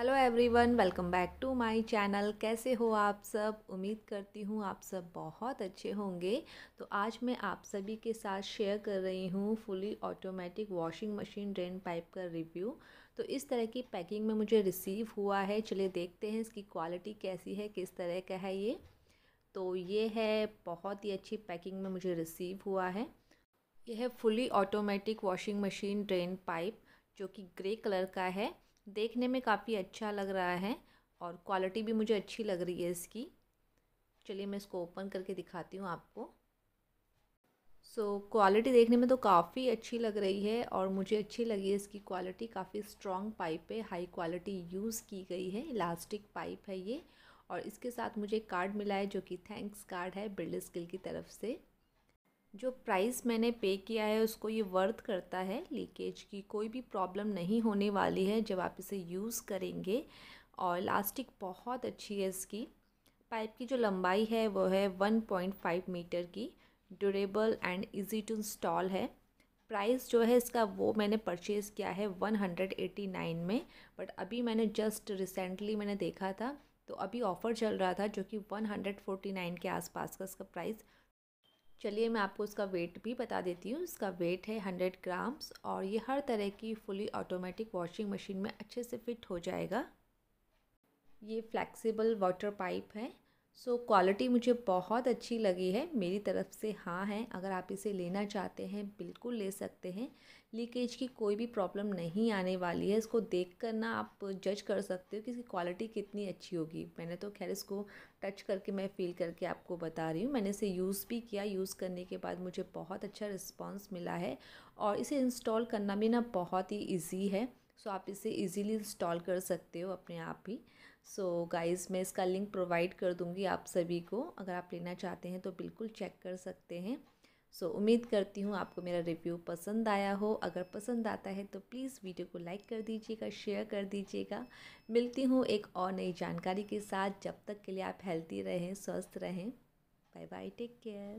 hello everyone welcome back to my channel कैसे हो आप सब उम्मीद करती हूँ आप सब बहुत अच्छे होंगे तो आज मैं आप सभी के साथ शेयर कर रही हूँ fully automatic washing machine drain pipe का रिव्यू तो इस तरह की पैकिंग में मुझे रिसीव हुआ है चलिए देखते हैं इसकी क्वालिटी कैसी है किस तरह का है ये तो ये है बहुत ही अच्छी पैकिंग में मुझे रिसीव हुआ है यह है fully automatic washing machine drain pipe जो कि ग्रे कलर का है देखने में काफ़ी अच्छा लग रहा है और क्वालिटी भी मुझे अच्छी लग रही है इसकी चलिए मैं इसको ओपन करके दिखाती हूँ आपको सो so, क्वालिटी देखने में तो काफ़ी अच्छी लग रही है और मुझे अच्छी लगी है इसकी क्वालिटी काफ़ी स्ट्रॉन्ग पाइप है हाई क्वालिटी यूज़ की गई है इलास्टिक पाइप है ये और इसके साथ मुझे कार्ड मिला है जो कि थैंक्स कार्ड है बिल्ड स्किल की तरफ से जो प्राइस मैंने पे किया है उसको ये वर्थ करता है लीकेज की कोई भी प्रॉब्लम नहीं होने वाली है जब आप इसे यूज़ करेंगे और लास्टिक बहुत अच्छी है इसकी पाइप की जो लंबाई है वो है 1.5 मीटर की durable and easy to install है प्राइस जो है इसका वो मैंने परचेज़ किया है 189 में बट अभी मैंने जस्ट रिसेंटली मैंने देखा था तो अभी ऑफ़र चल रहा था जो कि 149 के आसपास का इसका प्राइस चलिए मैं आपको इसका वेट भी बता देती हूँ इसका वेट है हंड्रेड ग्राम्स और ये हर तरह की फुली ऑटोमेटिक वॉशिंग मशीन में अच्छे से फिट हो जाएगा ये फ्लैक्सीबल वाटर पाइप है सो so, क्वालिटी मुझे बहुत अच्छी लगी है मेरी तरफ से हाँ है अगर आप इसे लेना चाहते हैं बिल्कुल ले सकते हैं लीकेज की कोई भी प्रॉब्लम नहीं आने वाली है इसको देख कर ना आप जज कर सकते हो कि इसकी क्वालिटी कितनी अच्छी होगी मैंने तो खैर इसको टच करके मैं फ़ील करके आपको बता रही हूँ मैंने इसे यूज़ भी किया यूज़ करने के बाद मुझे बहुत अच्छा रिस्पॉन्स मिला है और इसे इंस्टॉल करना भी ना बहुत ही ईजी है सो आप इसे इजीली इंस्टॉल कर सकते हो अपने आप ही सो so, गाइस मैं इसका लिंक प्रोवाइड कर दूंगी आप सभी को अगर आप लेना चाहते हैं तो बिल्कुल चेक कर सकते हैं सो so, उम्मीद करती हूँ आपको मेरा रिव्यू पसंद आया हो अगर पसंद आता है तो प्लीज़ वीडियो को लाइक कर दीजिएगा शेयर कर दीजिएगा मिलती हूँ एक और नई जानकारी के साथ जब तक के लिए आप हेल्थी रहें स्वस्थ रहें बाय बाय टेक केयर